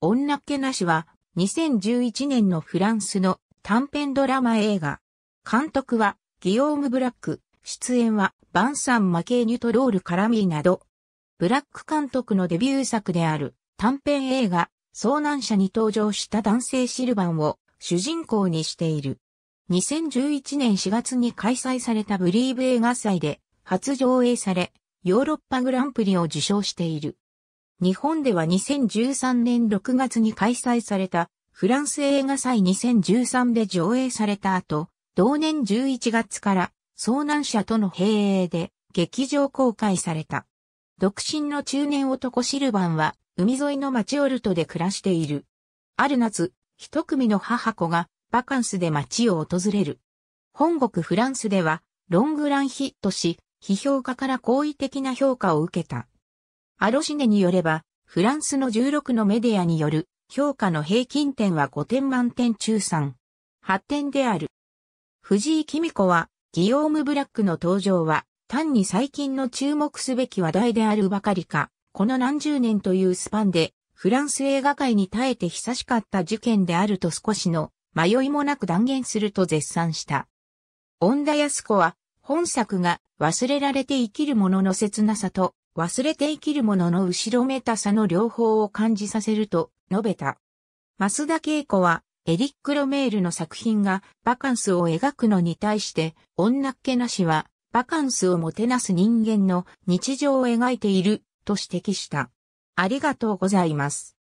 女っ気なしは2011年のフランスの短編ドラマ映画。監督はギオーム・ブラック、出演はバンサン・マケーニュとロール・カラミーなど、ブラック監督のデビュー作である短編映画、遭難者に登場した男性シルバンを主人公にしている。2011年4月に開催されたブリーブ映画祭で初上映され、ヨーロッパグランプリを受賞している。日本では2013年6月に開催されたフランス映画祭2013で上映された後、同年11月から遭難者との併営で劇場公開された。独身の中年男シルバンは海沿いの町オルトで暮らしている。ある夏、一組の母子がバカンスで町を訪れる。本国フランスではロングランヒットし、批評家から好意的な評価を受けた。アロシネによれば、フランスの16のメディアによる評価の平均点は5点満点中3。8点である。藤井貴美子は、ギオーム・ブラックの登場は、単に最近の注目すべき話題であるばかりか、この何十年というスパンで、フランス映画界に耐えて久しかった事件であると少しの迷いもなく断言すると絶賛した。恩田康子は、本作が忘れられて生きる者の切なさと忘れて生きる者の後ろめたさの両方を感じさせると述べた。増田恵子は、エリック・ロメールの作品がバカンスを描くのに対して、女っ気なしはバカンスをもてなす人間の日常を描いていると指摘した。ありがとうございます。